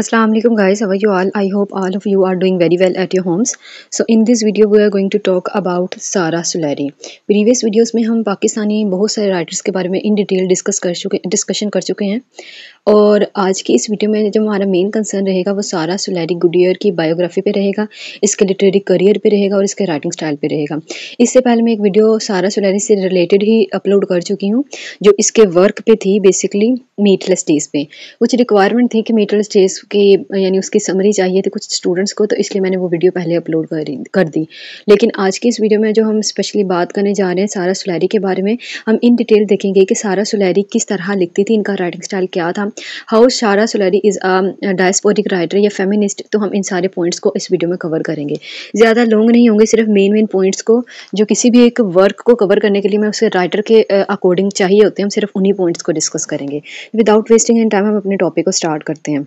Assalamualaikum guys how are you all I hope all of you are doing very well at your homes so in this video we are going to talk about Sara Sulari previous videos में हम पाकिस्तानी बहुत सारे writers के बारे में in detail discuss कर चुके discussion कर चुके हैं और आज की इस वीडियो में जो हमारा मेन कंसर्न रहेगा वो सारा सुलैरी गुडियर की बायोग्राफी पे रहेगा इसके लिटरेरी करियर पे रहेगा और इसके राइटिंग स्टाइल पे रहेगा इससे पहले मैं एक वीडियो सारा सुलैरी से रिलेटेड ही अपलोड कर चुकी हूँ जो इसके वर्क पे थी बेसिकली मीटलेस डेज पे कुछ रिक्वायरमेंट थी कि मीटलेस डेज के यानी उसकी समरी चाहिए थी कुछ स्टूडेंट्स को तो इसलिए मैंने वो वीडियो पहले अपलोड कर कर दी लेकिन आज की इस वीडियो में जो हम स्पेशली बात करने जा रहे हैं सारा सुलैरी के बारे में हम इन डिटेल देखेंगे कि सारा सुलैरी किस तरह लिखती थी इनका राइटिंग स्टाइल क्या था how Sara Suleri is a diasporic writer या फेमिनिस्ट तो हम इन सारे पॉइंट्स को इस वीडियो में कवर करेंगे ज़्यादा लॉन्ग नहीं होंगे सिर्फ मेन मेन पॉइंट्स को जो किसी भी एक वर्क को कवर करने के लिए मैं उसे राइटर के अकॉर्डिंग चाहिए होते हैं हम सिर्फ उन्हीं पॉइंट्स को डिस्कस करेंगे विदाउट वेस्टिंग एन टाइम हम अपने टॉपिक को स्टार्ट करते हैं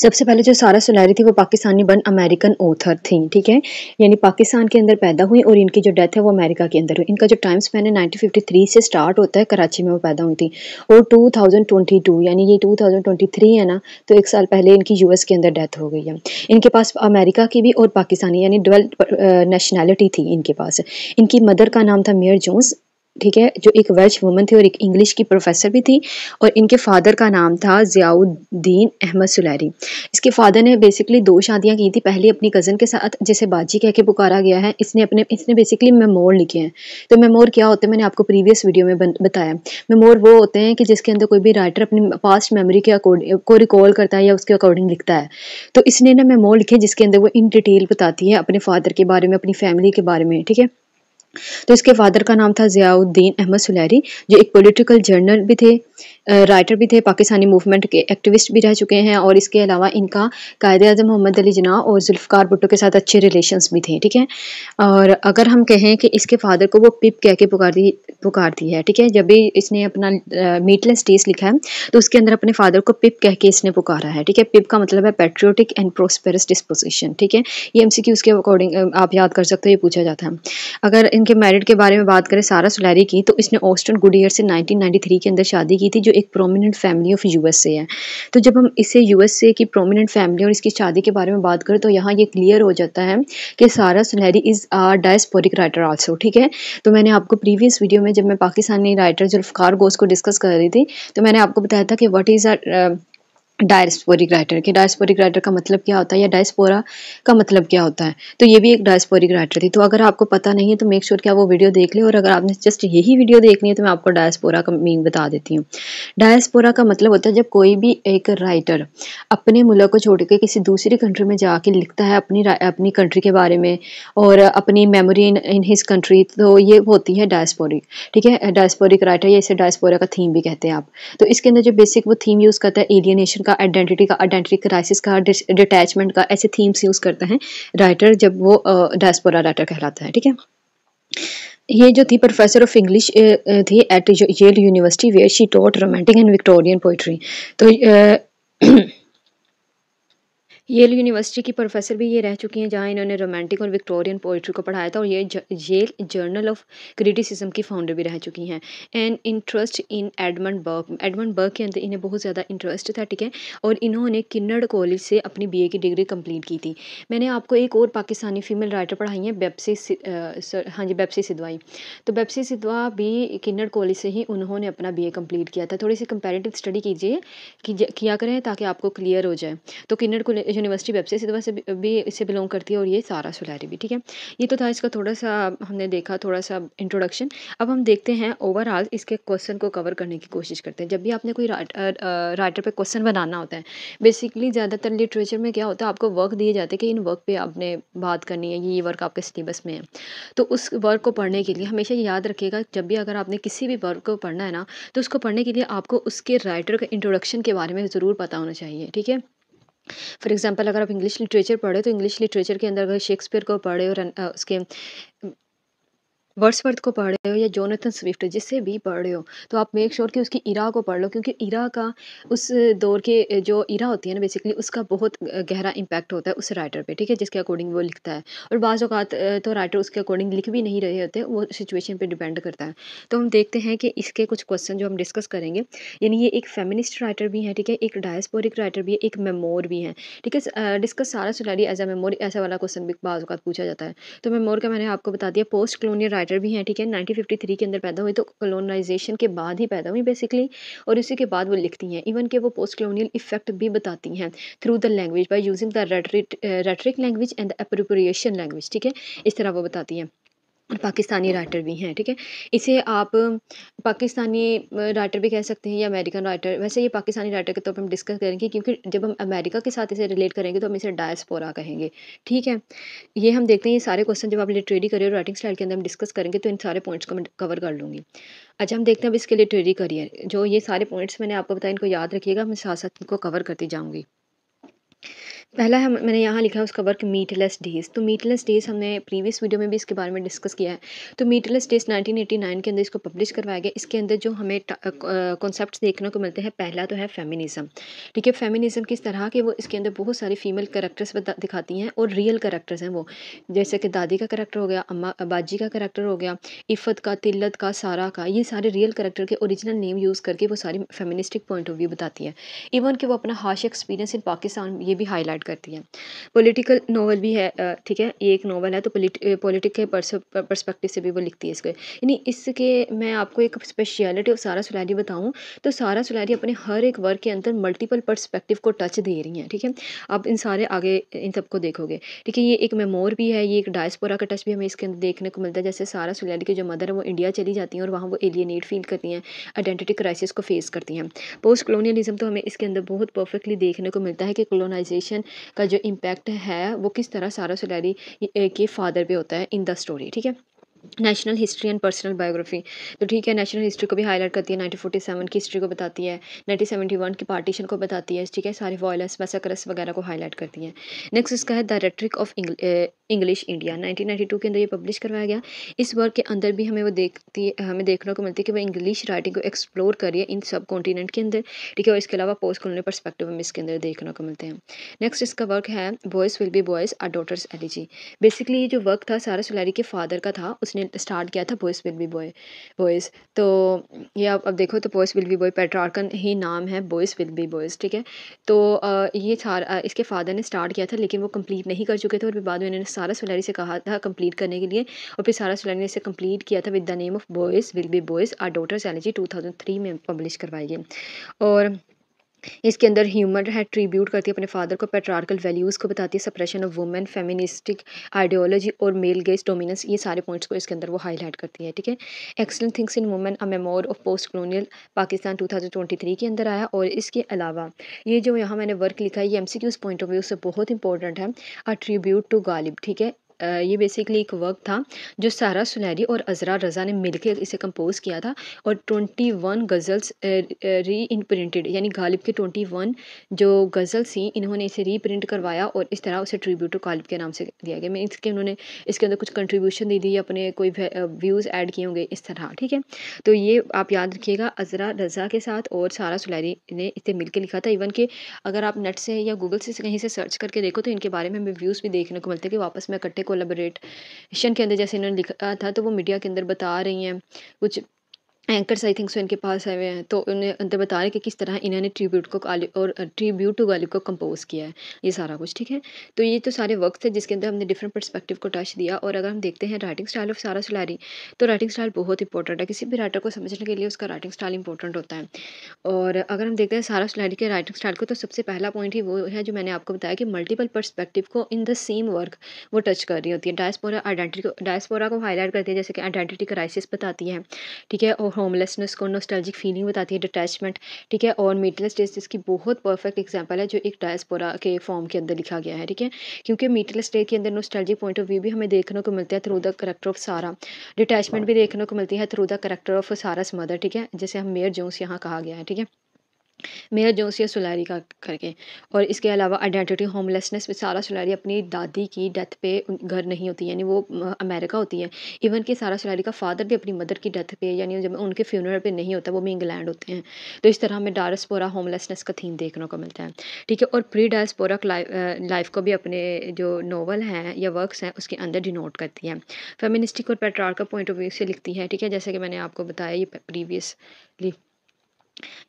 सबसे पहले जो सारा सुनहरी थी वो पाकिस्तानी बन अमेरिकन ऑथर थी ठीक है यानी पाकिस्तान के अंदर पैदा हुई और इनकी जो डेथ है वो अमेरिका के अंदर हुई इनका जो टाइम स्पैन है 1953 से स्टार्ट होता है कराची में वो पैदा हुई थी और 2022 यानी ये 2023 है ना तो एक साल पहले इनकी यूएस के अंदर डेथ हो गई है इनके पास अमेरिका की भी और पाकिस्तानी यानी डवेल्थ नेशनैलिटी uh, थी इनके पास इनकी मदर का नाम था मेयर जोन्स ठीक है जो एक वेल्श वुमन थी और एक इंग्लिश की प्रोफेसर भी थी और इनके फादर का नाम था ज़ियाउद्दीन अहमद सुलैरी इसके फादर ने बेसिकली दो शादियां की थी पहली अपनी कज़न के साथ जिसे बाजी कह के पुकारा गया है इसने अपने इसने बेसिकली मेमोर लिखे हैं तो मेमोर क्या होते हैं मैंने आपको प्रीवियस वीडियो में बताया मेमोर वो होते हैं कि जिसके अंदर कोई भी राइटर अपनी पास्ट मेमोरी के अकॉर्डिंग को रिकॉल करता है या उसके अकॉर्डिंग लिखता है तो इसने ना मेमोर लिखे जिसके अंदर वो इन डिटेल बताती है अपने फादर के बारे में अपनी फैमिली के बारे में ठीक है तो इसके फादर का नाम था ज़ियाउद्दीन अहमद सुलैरी जो एक पॉलिटिकल जर्नल भी थे राइटर भी थे पाकिस्तानी मूवमेंट के एक्टिविस्ट भी रह चुके हैं और इसके अलावा इनका कायद अजम मोहम्मद अली जना और जुल्फ़ार भुट्टो के साथ अच्छे रिलेशंस भी थे ठीक है और अगर हम कहें कि इसके फादर को वो पिप कह के पुकार पुकारती है ठीक है जब भी इसने अपना मीटलेस डेज लिखा है तो उसके अंदर अपने फादर को पिप कह के इसने पुकारा है ठीक है पिप का मतलब है पेट्रियोटिक एंड प्रोस्पेरस डिस्पोजिशन ठीक है ये एम उसके अकॉर्डिंग आप याद कर सकते हो ये पूछा जाता है अगर इनके मैरिड के बारे में बात करें सारा सुलैरी की तो इसने ऑस्टन गुडियर से नाइनटीन के अंदर शादी की थी जो जो एक प्रोमिनेंट फैमिली ऑफ यूएसए है तो जब हम इसे यूएसए की प्रोमिनेंट फैमिली और इसकी शादी के बारे में बात करें तो यहाँ ये क्लियर हो जाता है कि Sara Suleri is a diasporic writer also ठीक है तो मैंने आपको प्रीवियस वीडियो में जब मैं पाकिस्तानी राइटर जुल्फ़ार गोस को डिस्कस कर रही थी तो मैंने आपको बताया था कि what is a diasporic writer के डायस्पोरिक राइटर का मतलब क्या होता है या डायस्पोरा का मतलब क्या होता है तो ये भी एक डायस्पोरिक राइटर थी तो अगर आपको पता नहीं है तो मेक श्योर sure क्या वो वीडियो देख ले और अगर आपने जस्ट यही वीडियो देखनी है तो मैं आपको डायस्पोरा का मीन बता देती हूँ डायस्पोरा का मतलब होता है जब कोई भी एक राइटर अपने मुल्क को छोड़ के किसी दूसरी कंट्री में जा लिखता है अपनी अपनी कंट्री के बारे में और अपनी memory in in his country तो ये होती है डायस्पोरिक ठीक है डायस्पोरिक राइटर या इसे डायस्पोरा का थीम भी कहते हैं आप तो इसके अंदर जो बेसिक वो थीम यूज़ करता है एलियनेशन का आइडेंटिटी का आइडेंटिटी क्राइसिस का डिटैचमेंट का ऐसे थीम्स यूज़ करते हैं राइटर जब वो डायस्पोरा राइटर कहलाता है ठीक है ये जो थी प्रोफेसर ऑफ इंग्लिश थी at Yale University where she taught romantic and Victorian poetry तो येल यूनिवर्सिटी की प्रोफेसर भी ये रह चुकी हैं जहाँ इन्होंने रोमांटिक और विक्टोरियन पोइट्री को पढ़ाया था और ये येल जर्नल ऑफ क्रिटिसिज्म की फाउंडर भी रह चुकी हैं and interest in Edmund Burke Edmund Burke के अंदर इन्हें बहुत ज़्यादा इंटरेस्ट था ठीक है और इन्होंने किन्नड़ कॉलेज से अपनी बी की डिग्री कम्प्लीट की थी मैंने आपको एक और पाकिस्तानी फीमेल राइटर पढ़ाई है बेबसी हाँ जी बेबसी सिदवाई तो बेबसी सिदवा भी किन्नड़ कॉलेज से ही उन्होंने अपना बी ए किया था थोड़ी सी कंपेरेटिव स्टडी कीजिए किया करें ताकि आपको क्लियर हो जाए तो किन्नड़ यूनिवर्सिटी वेब से से भी इससे बिलोंग करती है और ये सारा सुलहरी भी ठीक है ये तो था इसका थोड़ा सा हमने देखा थोड़ा सा इंट्रोडक्शन अब हम देखते हैं ओवरऑल इसके क्वेश्चन को कवर करने की कोशिश करते हैं जब भी आपने कोई राइटर पर क्वेश्चन बनाना होता है बेसिकली ज़्यादातर लिटरेचर में क्या होता है आपको वर्क दिए जाते हैं कि इन वर्क पर आपने बात करनी है ये वर्क आपके सिलेबस में है तो उस वर्क को पढ़ने के लिए हमेशा याद रखिएगा जब भी अगर आपने किसी भी वर्क को पढ़ना है ना तो उसको पढ़ने के लिए आपको उसके राइटर के इंट्रोडक्शन के बारे में ज़रूर पता होना चाहिए ठीक है फ़ॉर एग्ज़ाम्पल अगर आप इंग्लिश लिटरेचर पढ़े तो इंग्लिश लिटरेचर के अंदर अगर शेक्सपियर को पढ़े और उसके वर्सवर्थ को पढ़ रहे हो या जोनाथन स्विफ्ट जिससे भी पढ़ रहे हो तो आप मेक श्योर sure कि उसकी इरा को पढ़ लो क्योंकि इरा का उस दौर के जो इरा होती है ना बेसिकली उसका बहुत गहरा इम्पैक्ट होता है उस राइटर पर ठीक है जिसके अकॉर्डिंग वो लिखता है और बाज़ अवत तो राइटर उसके अकॉर्डिंग लिख भी नहीं रहे होते वो सिचुएशन पर डिपेंड करता है तो हम देखते हैं कि इसके कुछ क्वेश्चन जो हम डिस्कस करेंगे यानी ये एक फेमिनिस्ट राइटर भी है ठीक है एक डायस्पोरिक राइटर भी है एक मेमोर भी है ठीक है डिस्कस सारा सुनैली एज अ मेमोर ऐसा वाला क्वेश्चन भी बाज़ पूछा जाता है तो मेमोर का मैंने आपको बता दिया पोस्ट कलोनियल राइटर राइटर भी हैं ठीक है नाइनटीन थ्री के अंदर पैदा हुई तो कलोनाइजेशन के बाद ही पैदा हुई बेसिकली और इसी के बाद वो लिखती हैं इवन के वो पोस्ट कलोनियल इफेक्ट भी बताती हैं through the language by using the rhetoric language and the appropriation language ठीक है इस तरह वो बताती हैं पाकिस्तानी राइटर भी हैं ठीक है इसे आप पाकिस्तानी राइटर भी कह सकते हैं या अमेरिकन राइटर वैसे ये पाकिस्तानी राइटर के तौर पर हम डिस्कस करेंगे क्योंकि जब हम अमेरिका के साथ इसे रिलेट करेंगे तो हम इसे डायस्पोरा कहेंगे ठीक है ये हम देखते हैं ये सारे क्वेश्चन जब आप लिटरेरी करियर राइटिंग स्टाइल के अंदर हम डिस्कस करेंगे तो इन सारे पॉइंट्स को मैं कवर कर लूँगी अच्छा हम देखते हैं अब इसके लिटरेरी करियर जो ये सारे पॉइंट्स मैंने आपको बताया इनको याद रखिएगा मैं साथ साथ इनको कवर करती जाऊँगी पहला है मैंने यहाँ लिखा है उसका work meatless days so meatless days हमने प्रीवियस वीडियो में भी इसके बारे में डिस्कस किया है तो मीटलेस डेज़ 1989 के अंदर इसको पब्लिश करवाया गया इसके अंदर जो हमें कॉन्सेप्ट देखने को मिलते हैं पहला तो है फेमिनिज़म ठीक है फेमिनिज़म किस तरह के वो इसके अंदर बहुत सारे फीमेल करेक्टर्स दिखाती हैं और रियल करेक्टर्स हैं वो जैसे कि दादी का करेक्टर हो गया अम्मा बाजी का करेक्टर हो गया इफ़त का तिल्लत का सारा का ये सारे रियल करेक्टर के ओरिजिनल नेम यूज़ करके वो सारी फेमिनिस्टिक पॉइंट ऑफ व्यू बताती है इवन कि वो अपना हार्श एक्सपीरियंस इन पाकिस्तान ये भी हाईलाइट स्टार्ट करती है पॉलिटिकल नोवेल भी है ठीक है ये एक नोवेल है तो पॉलिटिक के पर्सपेक्टिव से भी वो लिखती है इसको यानी इसके मैं आपको एक स्पेशलिटी ऑफ सारा सुलैरी बताऊँ तो सारा सुलैरी अपने हर एक वर्क के अंदर मल्टीपल परस्पेक्टिव को टच दे रही हैं ठीक है आप इन सारे आगे इन सबको देखोगे ठीक है ये एक मेमोर भी है ये एक डायस्पोरा का टच भी हमें इसके अंदर देखने को मिलता है जैसे सारा सुलैरी की जो मदर है वो इंडिया चली जाती हैं और वहाँ वो एलियनेट फील करती हैं आइडेंटिटी क्राइसिस को फेस करती हैं पोस्ट कलोनियलिज्म तो हमें इसके अंदर बहुत परफेक्टली देखने को मिलता है कि कलोनाइजेशन का जो इम्पैक्ट है वो किस तरह सारा सुलैरी के फादर पे होता है इन द स्टोरी ठीक है national history and personal biography तो ठीक है नेशनल हिस्ट्री को भी हाईलाइट करती है नाइनटीन फोर्टी सेवन की हिस्ट्री को बताती है नाइनटीन सेवेंटी वन की पार्टीशन को बताती है ठीक है सारे वॉयलेंस मैसाक्रस वगैरह को हाईलाइट करती है नेक्स्ट इसका है the rhetoric of English India 1992 के अंदर ये पब्लिश करवाया गया इस वर्क के अंदर भी हमें वो देखती है हमें देखने को मिलती है कि वह इंग्लिश राइटिंग को एक्सप्लोर करिए इन सब कॉन्टीनेंट के अंदर ठीक है और इसके अलावा पोस्ट कॉलोनी परस्पेक्टिव हम इसके अंदर देखने को मिलते हैं नेक्स्ट इसका वर्क है boys will be boys a daughter's elegy basically ये जो वर्क था सारा सुलैरी के फादर का था उसने स्टार्ट किया था boys will be boy boys तो ये आप अब देखो तो boys will be boy Petrarchan ही नाम है बॉयज़ विल बी बॉयज़ ठीक है तो ये सारा इसके फादर ने स्टार्ट किया था लेकिन वो कंप्लीट नहीं कर चुके थे और बाद में इन्होंने सारा सोलरी से कहा था कंप्लीट करने के लिए और फिर सारा सोलरी ने इसे कंप्लीट किया था with the name of boys will be boys a daughter's energy two thousand three में पब्लिश करवाई गई और इसके अंदर ह्यूमन है ट्रीब्यूट करती है अपने फादर को पेट्रार्कल वैल्यूज़ को बताती है suppression of women feministic ideology और मेल गेस डोमिनेंस ये सारे पॉइंट्स को इसके अंदर वो हाईलाइट करती है ठीक है excellent things in women a memoir of post colonial Pakistan two के अंदर आया और इसके अलावा ये जो यहाँ मैंने वर्क लिखा है ये एम पॉइंट ऑफ व्यू से बहुत इंपॉर्टेंट है अ ट्रीब्यूट टू गालिब ठीक है ये बेसिकली एक वर्क था जो सारा सुनहरी और अजरा रज़ा ने मिलकर इसे कंपोज किया था और ट्वेंटी वन गज़ल्स री इनप्रिंटेड यानी गालिब के ट्वेंटी वन जो गज़ल्स थी इन्होंने इसे रीप्रिंट करवाया और इस तरह उसे ट्रिब्यूट गालिब के नाम से दिया गया मैं इसके उन्होंने इसके अंदर कुछ कंट्रीब्यूशन दे दी अपने कोई व्यूज़ एड किए होंगे इस तरह ठीक है तो ये आप याद रखिएगा अजरा रज़ा के साथ और सारा सुनहरी ने इसे मिल लिखा था इवन कि अगर आप नेट से या गूगल से कहीं से सर्च करके देखो तो इनके बारे में हमें व्यूज़ भी देखने को मिलते हैं कि वापस में इकट्ठे कोलाबोरेशन के अंदर जैसे इन्होंने लिखा था तो वो मीडिया के अंदर बता रही हैं कुछ एंकर्स आई थिंक सो इनके पास आए हुए हैं तो उन्हें अंदर बता रहे कि किस तरह इन्होंने ट्रिब्यूट को और ट्रिब्यूट टू गालिब को कंपोज किया है ये सारा कुछ ठीक है तो ये तो सारे वर्क थे जिसके अंदर हमने डिफरेंट पर्सपेक्टिव को टच दिया और अगर हम देखते हैं राइटिंग स्टाइल ऑफ सारा सुलारी तो राइटिंग स्टाइल बहुत इंपॉर्टेंट है किसी भी राइटर को समझने के लिए उसका राइटिंग स्टाइल इंपॉर्टेंट होता है और अगर हम देखते हैं सारा सुलारी के राइटिंग स्टाइल को तो सबसे पहला पॉइंट ही वो है जो मैंने आपको बताया कि मल्टीपल पर्सपेक्टिव को इन द सेम वर्क वो टच कर रही होती है डायस्पोरा आइडेंटिटी डायस्पोरा को हाईलाइट करती है जैसे कि आइडेंटिटी क्राइसिस बताती है ठीक है और होमलेसनेस को नोस्टैल्जिक फीलिंग बताती है डिटैचमेंट ठीक है और मीटलेस डेज इसकी बहुत परफेक्ट एग्जाम्पल है जो एक डायस्पोरा के फॉर्म के अंदर लिखा गया है ठीक है क्योंकि मीटलेस डे के अंदर नोस्टैल्जिक पॉइंट ऑफ व्यू भी हमें देखने को मिलता है through the character of Sara detachment भी देखने को मिलती है through the character of Sara mother ठीक है जैसे हम मेयर जोस यहाँ कहा गया है ठीक है मेरा जोश या सुलारी का करके और इसके अलावा आइडेंटिटी होमलेसनेस में सारा सुलारी अपनी दादी की डेथ पे घर नहीं होती यानी वो अमेरिका होती है इवन कि सारा सुलारी का फादर भी अपनी मदर की डेथ पे यानी जब उनके फ्यूनरल पे नहीं होता वो भी इंग्लैंड होते हैं तो इस तरह हमें डायस्पोरा होमलेसनेस का थीम देखने को मिलता है ठीक है और प्री डायस्पोरा लाइफ को भी अपने जो नॉवल हैं या वर्कस हैं उसके अंदर डिनोट करती है फेमिनिस्टिक और पेट्रार का पॉइंट ऑफ व्यू से लिखती है ठीक है जैसे कि मैंने आपको बताया ये previously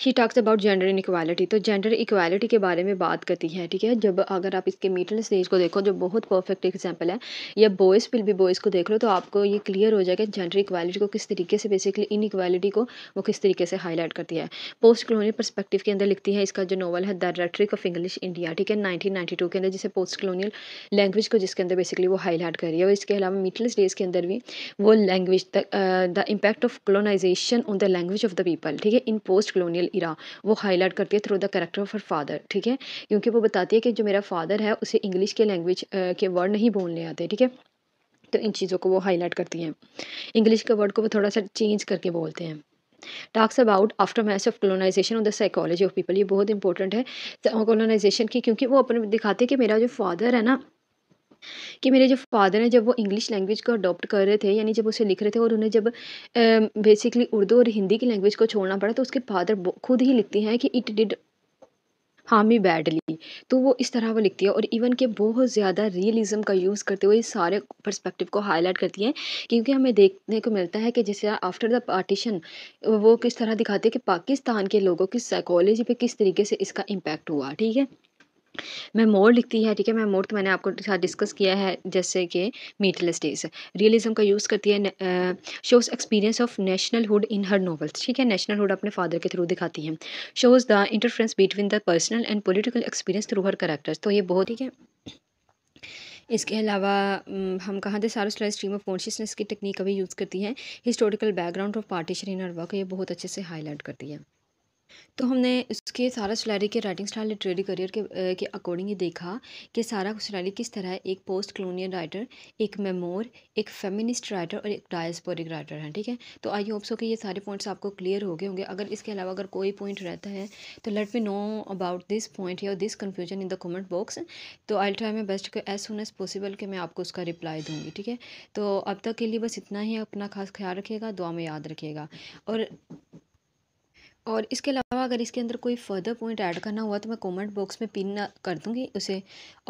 she talks about gender in equality तो जेंडर इक्वालिटी के बारे में बात करती है ठीक है जब अगर आप इसके मीटर स्टेज को देखो जो बहुत परफेक्ट एग्जांपल है या बॉयज़ फिर भी बॉयज़ को देख लो तो आपको ये क्लियर हो जाएगा जेंडर इक्वालिटी को किस तरीके से बेसिकली इन इक्वालिटी को वो किस तरीके से हाईलाइट करती है पोस्ट कलोनियल परस्पेक्टिव के अंदर लिखती है इसका जो नॉवल है the rhetoric of English India ठीक है नाइनटीन के अंदर जिसे पोस्ट कलोनियल लैंग्वेज को जिसके अंदर बेसिकली वो हाईलाइट कर रही है और इसके अलावा मीटर स्टेज के अंदर भी वो language the impact of colonisation on the language of the people ठीक है इन पोस्ट कलोनियल इरा वो हाईलाइट करती है through the character of her father ठीक है क्योंकि वो बताती है कि जो मेरा फादर है उसे इंग्लिश के लैंग्वेज के वर्ड नहीं बोलने आते ठीक है तो इन चीज़ों को वो हाईलाइट करती हैं इंग्लिश के वर्ड को वो थोड़ा सा चेंज करके बोलते हैं talks about aftermath of colonisation और द साइकोलॉजी ऑफ पीपल ये बहुत इंपॉर्टेंट है कॉलोनाइजेशन तो की क्योंकि वो अपने दिखाते हैं कि मेरा जो फादर है ना कि मेरे जो फ़ादर हैं जब वो इंग्लिश लैंग्वेज को अडॉप्ट कर रहे थे यानी जब उसे लिख रहे थे और उन्हें जब बेसिकली उर्दू और हिंदी की लैंग्वेज को छोड़ना पड़ा तो उसके फादर खुद ही लिखते हैं कि इट डिड हामी बैडली तो वो इस तरह वो लिखती है और इवन के बहुत ज़्यादा रियलिज्म का यूज़ करते हुए इस सारे पर्सपेक्टिव को हाईलाइट करती हैं क्योंकि हमें देखने को मिलता है कि जैसे आफ्टर द पार्टीशन वो किस तरह दिखाते हैं कि पाकिस्तान के लोगों की साइकोलॉजी पे किस तरीके से इसका इम्पैक्ट हुआ ठीक है मैं मोर लिखती है ठीक है मैं मोर तो मैंने आपको साथ डिस्कस किया है जैसे कि मीटलेस डेज रियलिज्म का यूज़ करती है shows experience of nationhood in her novels ठीक है नेशनल हुड अपने फादर के थ्रू दिखाती है shows the interference between the personal and political experience through her characters तो ये बहुत ठीक है इसके अलावा हम कहाँ थे Sara style stream of consciousness की टेक्निक अभी यूज़ करती है historical background of partition in her work ये बहुत अच्छे से हाईलाइट करती है तो हमने उसके सारा सिलारी के राइटिंग स्टाइल लिटरेरी करियर के के अकॉर्डिंग ही देखा कि सारा सिलारी किस तरह एक पोस्ट कलोनियल राइटर एक मेमोर एक फेमिनिस्ट राइटर और एक डायस्पोरिक राइटर हैं ठीक है तो आई होप सो कि ये सारे पॉइंट्स आपको क्लियर हो गए होंगे अगर इसके अलावा अगर कोई पॉइंट रहता है तो let me know about this point या this confusion in the comment box तो आई ट्राई मैं best as soon as possible कि मैं आपको उसका रिप्लाई दूँगी ठीक है तो अब तक के लिए बस इतना ही अपना खास ख्याल रखिएगा दुआ में याद रखिएगा और और इसके अलावा अगर इसके अंदर कोई फर्दर पॉइंट ऐड करना हुआ तो मैं कमेंट बॉक्स में पिन कर दूँगी उसे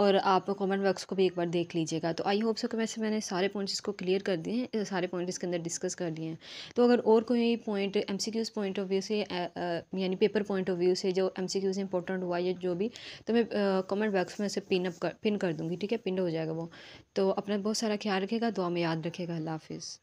और आप कमेंट बॉक्स को भी एक बार देख लीजिएगा तो आई होप सो कि वैसे मैंने सारे पॉइंट्स इसको क्लियर कर दिए हैं सारे पॉइंट्स इसके अंदर डिस्कस कर दिए हैं तो अगर और कोई point M C Qs point of view से यानी पेपर पॉइंट ऑफ व्यू से जो एम सी क्यूज़ इंपॉर्टेंट हुआ या जो भी तो मैं कमेंट बॉक्स में उसे पिन अप कर पिन कर दूँगी ठीक है पिन हो जाएगा वो तो अपना बहुत सारा ख्याल रखेगा दुआ में याद रखेगा अल्लाह हाफिज़